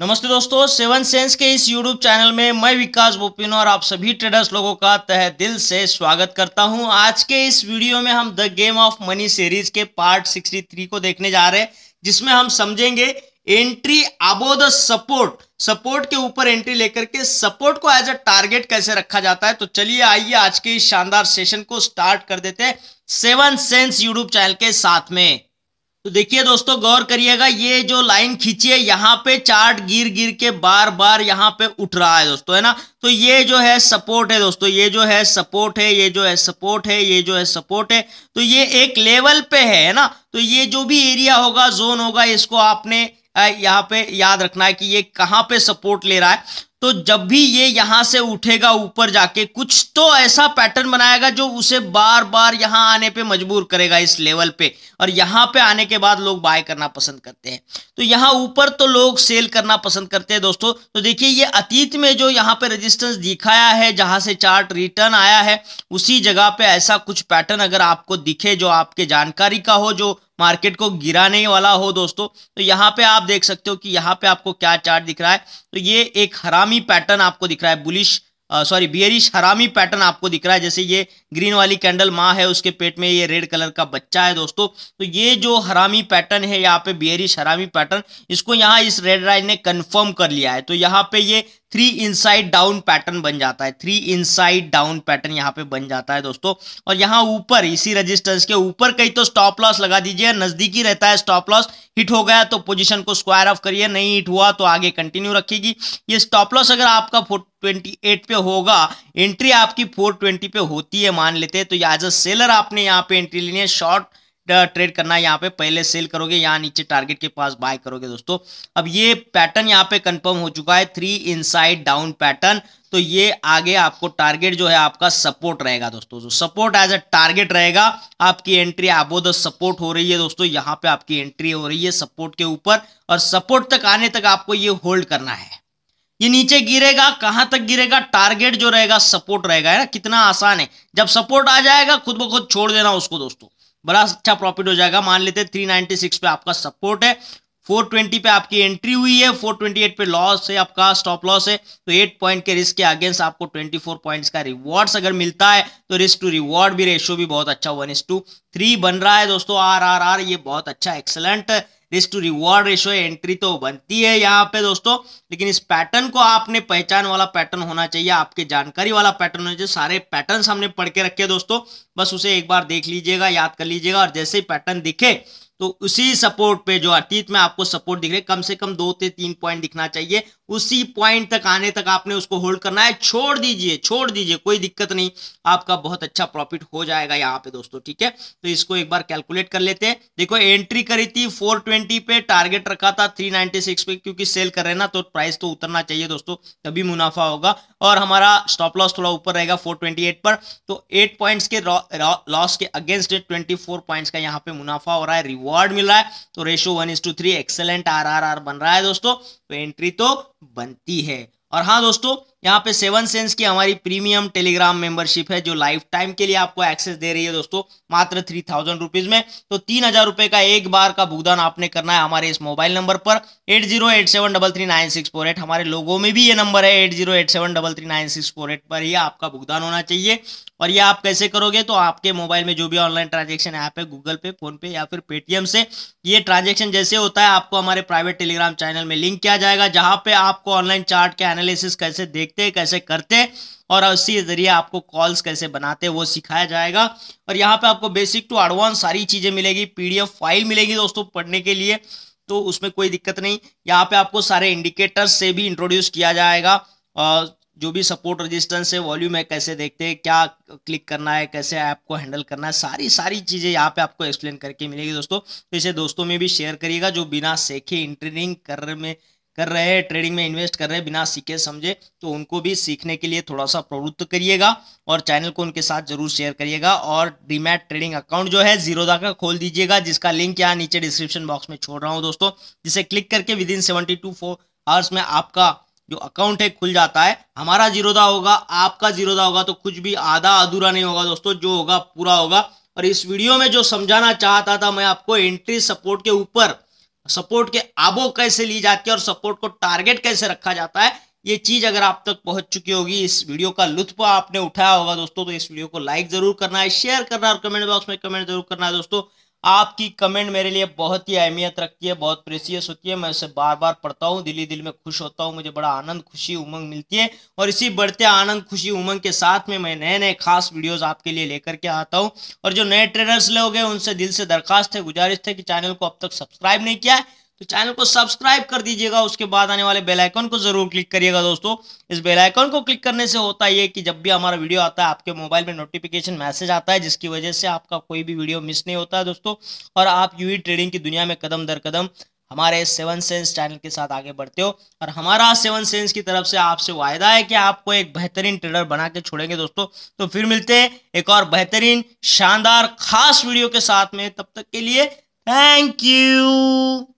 नमस्ते दोस्तों seven sense के इस यूट्यूब चैनल में मैं विकास बोपिन और आप सभी ट्रेडर्स लोगों का तह दिल से स्वागत करता हूं आज के इस वीडियो में हम the game of money series के पार्ट 63 को देखने जा रहे हैं जिसमें हम समझेंगे entry above the support support के ऊपर एंट्री लेकर के सपोर्ट को एज अ टारगेट कैसे रखा जाता है तो चलिए आइए आज के इस शानदार सेशन को स्टार्ट कर देते हैं सेवन सेंस यूट्यूब चैनल के साथ में तो देखिए दोस्तों गौर करिएगा ये जो लाइन खींची है यहाँ पे चार्ट गिर गिर के बार बार यहाँ पे उठ रहा है दोस्तों है ना तो ये जो है सपोर्ट है दोस्तों ये जो है सपोर्ट है ये जो है सपोर्ट है ये जो है सपोर्ट है तो ये एक लेवल पे है ना तो ये जो भी एरिया होगा जोन होगा इसको आपने यहाँ पे याद रखना है कि ये कहाँ पे सपोर्ट ले रहा है तो जब भी ये यहाँ से उठेगा ऊपर जाके कुछ तो ऐसा पैटर्न बनाएगा जो उसे बार बार यहाँ आने पे मजबूर करेगा इस लेवल पे और यहाँ पे आने के बाद लोग बाय करना पसंद करते हैं तो यहाँ ऊपर तो लोग सेल करना पसंद करते हैं दोस्तों तो देखिए ये अतीत में जो यहाँ पे रेजिस्टेंस दिखाया है जहाँ से चार्ट रिटर्न आया है उसी जगह पे ऐसा कुछ पैटर्न अगर आपको दिखे जो आपके जानकारी का हो जो मार्केट को गिराने वाला हो दोस्तों तो यहाँ पे आप देख सकते हो कि यहाँ पे आपको क्या चार्ट दिख रहा है तो ये एक हरामी पैटर्न आपको दिख रहा है bullish sorry bearish harami pattern आपको दिख रहा है जैसे ये ग्रीन वाली कैंडल माँ है उसके पेट में ये रेड कलर का बच्चा है दोस्तों तो ये जो हरामी पैटर्न है यहाँ पे बियरिश हरामी पैटर्न इसको यहाँ इस रेड लाइन ने कंफर्म कर लिया है तो यहाँ पे ये थ्री इनसाइड डाउन पैटर्न बन जाता है थ्री इनसाइड डाउन पैटर्न यहाँ पे बन जाता है दोस्तों और यहाँ ऊपर इसी रजिस्टेंस के ऊपर कहीं तो स्टॉप लॉस लगा दीजिए नजदीकी रहता है स्टॉप लॉस हिट हो गया तो पोजीशन को स्क्वायर ऑफ करिए नहीं हिट हुआ तो आगे कंटिन्यू रखेगी ये स्टॉप लॉस अगर आपका ट्वेंटी एट पे होगा एंट्री आपकी फोर ट्वेंटी पे होती है मान लेते हैं तो एज अ सेलर आपने यहाँ पे एंट्री लेनी है शॉर्ट ट्रेड करना है यहाँ पे पहले सेल करोगे यहाँ नीचे टारगेट के पास बाय करोगे दोस्तों अब ये पैटर्न यहाँ पे कंफर्म हो चुका है थ्री इनसाइड डाउन पैटर्न तो ये आगे आपको टारगेट जो है आपका सपोर्ट रहेगा दोस्तों जो सपोर्ट एज अ टारगेट रहेगा आपकी एंट्री अबो द सपोर्ट हो रही है दोस्तों यहाँ पे आपकी एंट्री हो रही है सपोर्ट के ऊपर और सपोर्ट तक आने तक आपको ये होल्ड करना है ये नीचे गिरेगा कहां तक गिरेगा टारगेट जो रहेगा सपोर्ट रहेगा है ना कितना आसान है जब सपोर्ट आ जाएगा खुद ब खुद छोड़ देना उसको दोस्तों बड़ा अच्छा प्रॉफिट हो जाएगा मान लेते हैं 396 पे आपका सपोर्ट है 420 पे आपकी एंट्री हुई है 428 पे लॉस है आपका स्टॉप लॉस है तो 8 पॉइंट के रिस्क के अगेंस्ट आपको 24 पॉइंट्स का रिवॉर्ड्स अगर मिलता है तो रिस्क टू रिवॉर्ड भी रेशियो भी बहुत अच्छा वन इस टू थ्री बन रहा है दोस्तों आर आर आर ये बहुत अच्छा excellent risk to reward ratio entry तो बनती है यहाँ पे दोस्तों लेकिन इस पैटर्न को आपने पहचान वाला पैटर्न होना चाहिए आपके जानकारी वाला पैटर्न होना चाहिए सारे पैटर्न हमने पढ़ के रखे दोस्तों बस उसे एक बार देख लीजिएगा याद कर लीजिएगा और जैसे ही पैटर्न दिखे तो उसी सपोर्ट पे जो अतीत में आपको सपोर्ट दिख रहे कम से कम दो से तीन पॉइंट दिखना चाहिए उसी पॉइंट तक आने तक आपने उसको होल्ड करना है छोड़ दीजिए छोड़ दीजिए कोई दिक्कत नहीं आपका बहुत अच्छा प्रॉफिट हो जाएगा यहाँ पे दोस्तों ठीक है तो इसको एक बार कैलकुलेट कर लेते हैं देखो एंट्री करी थी 420 पे टारगेट रखा था 396 पे क्योंकि सेल कर रहे हैं ना तो प्राइस तो उतरना चाहिए दोस्तों तभी मुनाफा होगा और हमारा स्टॉप लॉस थोड़ा ऊपर रहेगा एट पर तो एट पॉइंट के लॉस के अगेंस्ट फोर पॉइंट्स का यहाँ पे मुनाफा हो रहा है रिवॉर्ड मिल रहा है तो रेशो वन एक्सेलेंट आर बन रहा है दोस्तों तो एंट्री तो बनती है और हाँ दोस्तों यहाँ पे सेवन सेंस की हमारी प्रीमियम टेलीग्राम मेंबरशिप है जो लाइफ टाइम के लिए आपको एक्सेस दे रही है दोस्तों मात्र थ्री थाउजेंड रुपीज में तो तीन हजार रुपए का एक बार का भुगतान आपने करना है हमारे इस मोबाइल नंबर पर eight zero eight seven double three nine six four eight हमारे लोगों में भी ये नंबर है eight zero eight seven double three nine six four eight पर ही आपका भुगतान होना चाहिए और ये आप कैसे करोगे तो आपके मोबाइल में जो भी ऑनलाइन ट्रांजेक्शन ऐप है गूगल पे फोन पे या फिर पेटीएम से ये ट्रांजेक्शन जैसे होता है आपको हमारे प्राइवेट टेलीग्राम चैनल में लिंक किया जाएगा जहां पे आपको ऑनलाइन चार्ट के एनालिसिस कैसे देख देखते हैं कैसे करते और उसी जरिए आपको कॉल्स कैसे बनाते वो सिखाया जाएगा और यहाँ पे आपको बेसिक टू एडवांस सारी चीज़ें मिलेगी पीडीएफ फाइल मिलेगी दोस्तों पढ़ने के लिए तो उसमें कोई दिक्कत नहीं यहाँ पे आपको सारे इंडिकेटर्स से भी इंट्रोड्यूस किया जाएगा जो भी सपोर्ट रेजिस्टेंस है वॉल्यूम है कैसे देखते हैं क्या क्लिक करना है कैसे ऐप को हैंडल करना है सारी सारी चीज़ें यहाँ पे आपको एक्सप्लेन करके मिलेगी दोस्तों तो इसे दोस्तों में भी शेयर करिएगा जो बिना सेखे इंटरनिंग कर में कर रहे हैं ट्रेडिंग में इन्वेस्ट कर रहे हैं बिना सीखे समझे तो उनको भी सीखने के लिए थोड़ा सा प्रवृत्त करिएगा और चैनल को उनके साथ जरूर शेयर करिएगा और डीमैट ट्रेडिंग अकाउंट जो है जीरोदा का खोल दीजिएगा जिसका लिंक यहाँ नीचे डिस्क्रिप्शन बॉक्स में छोड़ रहा हूँ दोस्तों जिसे क्लिक करके within seventy two four hours में आपका जो अकाउंट है खुल जाता है हमारा जीरोदा होगा आपका जीरोदा होगा तो कुछ भी आधा अधूरा नहीं होगा दोस्तों जो होगा पूरा होगा और इस वीडियो में जो समझाना चाहता था मैं आपको एंट्री सपोर्ट के ऊपर सपोर्ट के आबो कैसे ली जाती है और सपोर्ट को टारगेट कैसे रखा जाता है ये चीज अगर आप तक पहुंच चुकी होगी इस वीडियो का लुत्फ आपने उठाया होगा दोस्तों तो इस वीडियो को लाइक जरूर करना है शेयर करना और कमेंट बॉक्स में कमेंट जरूर करना है दोस्तों आपकी कमेंट मेरे लिए बहुत ही अहमियत रखती है बहुत प्रेसियस होती है मैं उसे बार बार पढ़ता हूँ दिली दिल में खुश होता हूँ मुझे बड़ा आनंद खुशी उमंग मिलती है और इसी बढ़ते आनंद खुशी उमंग के साथ में मैं नए नए खास वीडियोस आपके लिए लेकर के आता हूँ और जो नए ट्रेडर्स लोग हैं उनसे दिल से दरखास्त है गुजारिश थे कि चैनल को अब तक सब्सक्राइब नहीं किया है तो चैनल को सब्सक्राइब कर दीजिएगा उसके बाद आने वाले बेल आइकन को जरूर क्लिक करिएगा दोस्तों इस बेल आइकन को क्लिक करने से होता है कि जब भी हमारा वीडियो आता है आपके मोबाइल में नोटिफिकेशन मैसेज आता है जिसकी वजह से आपका कोई भी वीडियो मिस नहीं होता है दोस्तों और आप यू ट्रेडिंग की दुनिया में कदम दर कदम हमारे सेवन सेंस चैनल के साथ आगे बढ़ते हो और हमारा सेवन सेंस की तरफ से आपसे वायदा है कि आपको एक बेहतरीन ट्रेडर बना के छोड़ेंगे दोस्तों तो फिर मिलते हैं एक और बेहतरीन शानदार खास वीडियो के साथ में तब तक के लिए थैंक यू